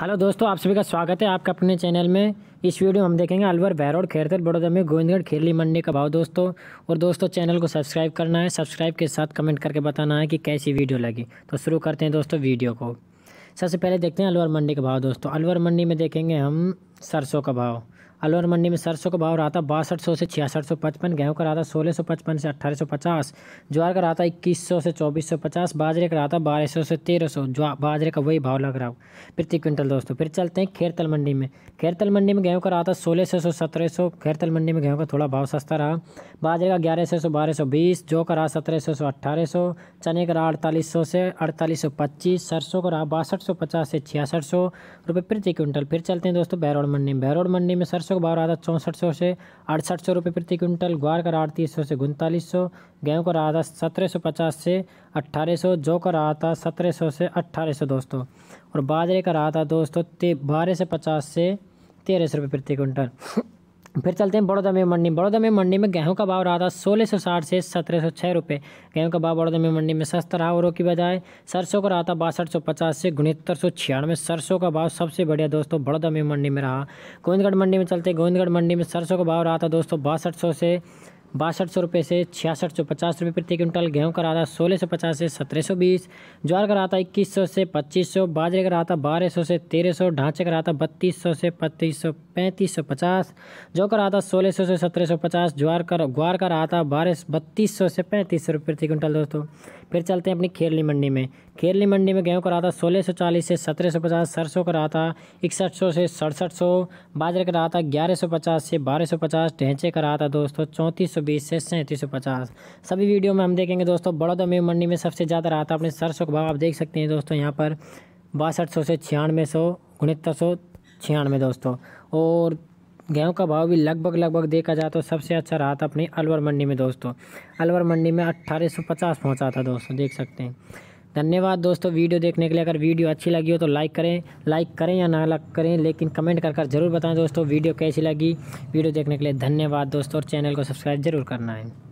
hello दोस्तों आप सभी का स्वागत है आपका अपने चैनल में इस वीडियो में हम देखेंगे अलवर भैरोड खैरतर बड़ौदा में गोविंदगढ़ खेरली मंडी का भाव दोस्तों और दोस्तों चैनल को सब्सक्राइब करना है सब्सक्राइब के साथ कमेंट करके बताना है कि कैसी वीडियो लगी तो शुरू करते हैं दोस्तों वीडियो को सबसे पहले देखते हैं अलवर मंडी का भाव दोस्तों अलवर मंडी में देखेंगे हम सरसों का भाव अलवर मंडी में सरसों का भाव रहा था बासठ सौ से छियासठ सौ पचपन गेहूँ का रहा था सोलह सौ पचपन से अट्ठारह सौ पचास ज्वार का रहा था इक्कीस सौ से चौबीस सौ पचास बाजरे का रहा था बारह सौ से तेरह सौ बाजरे का वही भाव लग रहा हूँ प्रति क्विंटल दोस्तों फिर चलते हैं खेरतल मंडी में खेरतल मंडी में गेहूँ का रहा था सोलह सौ से सत्रह सौ खेरतल मंडी में गेहूँ का थोड़ा भाव सस्ता रहा बाजरे का ग्यारह सौ से बारह सौ बीस जो का रहा सत्रह सौ से अट्ठारह सौ चने का रहा अड़तालीस सौ से अड़तालीस सौ पच्चीस सरसों का रहा बासठ सौ पचास से छियासठ सौ रुपये प्रति क्विंटल फिर चलते हैं दोस्तों बैरोड मंडी में बैरोड मंडी में सरसों सौ बारह रहा था चौंसठ सौ से अड़सठ सौ रुपये प्रति क्विंटल ग्वार का रहा तीस सौ से उनतालीस सौ गेहूँ का रहा था सत्रह सौ पचास से अट्ठारह सौ जौ का रहा था सत्रह सौ से अट्ठारह सौ दोस्तों और बाजरे का रहा था दोस्तों बारह से पचास से तेरह सौ रुपये प्रति क्विंटल फिर चलते हैं बड़ौदा में मंडी बड़ौदा में मंडी में गेहूं का भाव रहा था सोलह सौ साठ से सत्रह सौ छः रुपये गेहूँ का भाव बड़ौदा में मंडी में सस्ता रहा औरों की बजाय सरसों का रहा था बासठ सौ पचास से उनहत्तर सौ छियानवे सरसों का भाव सबसे बढ़िया दोस्तों बड़ौदा में मंडी में रहा गोविंदगढ़ मंडी में चलते गोविंदगढ़ मंडी में सरसों का भाव रहा था दोस्तों बासठ सौ से बासठ सौ रुपये से छियासठ सौ पचास रुपये प्रति क्विंटल गेहूं का रहा था सोलह सौ पचास से सत्रह सौ बीस ज्वार का रहा था इक्कीस सौ से पच्चीस सौ बाजरे का रहा था बारह सौ से तेरह सौ ढांचे का रहा था बत्तीस सौ से पच्चीस सौ पैंतीस सौ पचास जोकर आता सोलह सौ से सत्रह सौ पचास ज्वार का ग्वार का आता बारह बत्तीस सौ से पैंतीस सौ रुपये प्रति क्विंटल दोस्तों फिर चलते हैं अपनी खेरली मंडी में खेरली मंडी में गेहूँ का था सोलह सौ चालीस से सत्रह सौ पचास सरसों का रहा था इकसठ सौ से सड़सठ सौ बाजरे का रहा था ग्यारह सौ पचास से बारह सौ पचास ढेंचे का रहा था दोस्तों चौंतीस सौ बीस से सैंतीस सौ पचास सभी वीडियो में हम देखेंगे दोस्तों बड़ौदा में मंडी में सबसे ज़्यादा रहा था अपने सरसों का भाव आप देख सकते हैं दोस्तों यहाँ पर बासठ सौ से छियानवे सौ उनहत्तर सौ छियानवे दोस्तों और गेहूं का भाव भी लगभग लगभग देखा जाए तो सबसे अच्छा रहा था अपनी अलवर मंडी में दोस्तों अलवर मंडी में अट्ठारह सौ पचास पहुँचा था दोस्तों देख सकते हैं धन्यवाद दोस्तों वीडियो देखने के लिए अगर वीडियो अच्छी लगी हो तो लाइक करें लाइक करें या ना लाइक करें लेकिन कमेंट कर कर ज़रूर बताएं दोस्तों वीडियो कैसी लगी वीडियो देखने के लिए धन्यवाद दोस्तों और चैनल को सब्सक्राइब ज़रूर करना है